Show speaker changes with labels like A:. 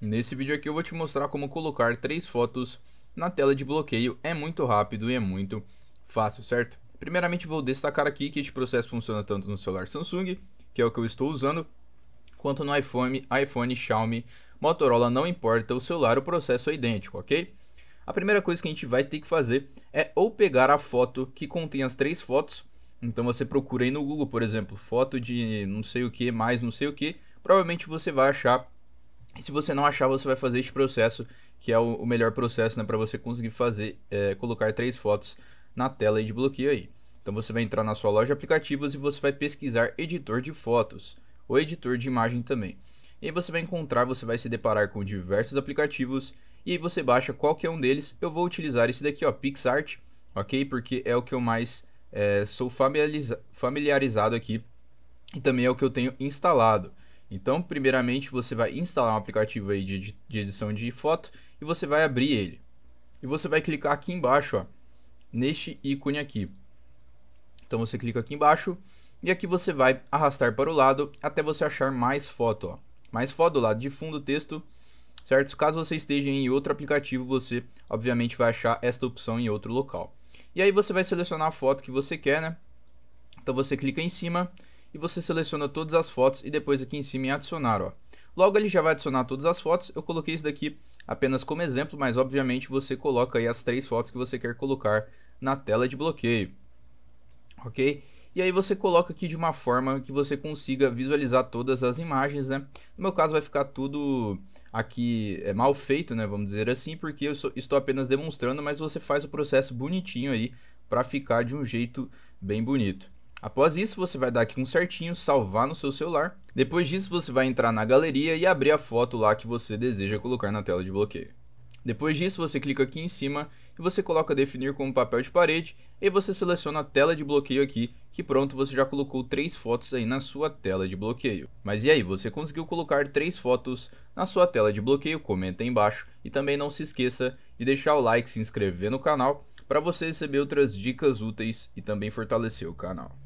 A: Nesse vídeo aqui eu vou te mostrar como colocar três fotos na tela de bloqueio. É muito rápido e é muito fácil, certo? Primeiramente vou destacar aqui que este processo funciona tanto no celular Samsung, que é o que eu estou usando, quanto no iPhone, iPhone, Xiaomi, Motorola, não importa o celular, o processo é idêntico, ok? A primeira coisa que a gente vai ter que fazer é ou pegar a foto que contém as três fotos, então você procura aí no Google, por exemplo, foto de não sei o que, mais não sei o que, provavelmente você vai achar e se você não achar, você vai fazer este processo, que é o, o melhor processo né, para você conseguir fazer, é, colocar três fotos na tela de bloqueio aí. Então você vai entrar na sua loja de aplicativos e você vai pesquisar editor de fotos ou editor de imagem também. E aí você vai encontrar, você vai se deparar com diversos aplicativos e aí você baixa qualquer é um deles. Eu vou utilizar esse daqui, ó, PixArt, ok? Porque é o que eu mais é, sou familiariza familiarizado aqui e também é o que eu tenho instalado. Então, primeiramente, você vai instalar um aplicativo aí de, de edição de foto e você vai abrir ele. E você vai clicar aqui embaixo, ó, neste ícone aqui. Então você clica aqui embaixo e aqui você vai arrastar para o lado até você achar mais foto, ó. Mais foto do lado de fundo, texto, certo? Caso você esteja em outro aplicativo, você obviamente vai achar esta opção em outro local. E aí você vai selecionar a foto que você quer, né? Então você clica em cima e você seleciona todas as fotos e depois aqui em cima em adicionar, ó. Logo ele já vai adicionar todas as fotos, eu coloquei isso daqui apenas como exemplo, mas obviamente você coloca aí as três fotos que você quer colocar na tela de bloqueio, ok? E aí você coloca aqui de uma forma que você consiga visualizar todas as imagens, né? No meu caso vai ficar tudo aqui é mal feito, né? Vamos dizer assim, porque eu sou, estou apenas demonstrando, mas você faz o processo bonitinho aí para ficar de um jeito bem bonito. Após isso, você vai dar aqui um certinho, salvar no seu celular. Depois disso, você vai entrar na galeria e abrir a foto lá que você deseja colocar na tela de bloqueio. Depois disso, você clica aqui em cima e você coloca definir como papel de parede e você seleciona a tela de bloqueio aqui, que pronto, você já colocou três fotos aí na sua tela de bloqueio. Mas e aí, você conseguiu colocar três fotos na sua tela de bloqueio? Comenta aí embaixo e também não se esqueça de deixar o like, se inscrever no canal para você receber outras dicas úteis e também fortalecer o canal.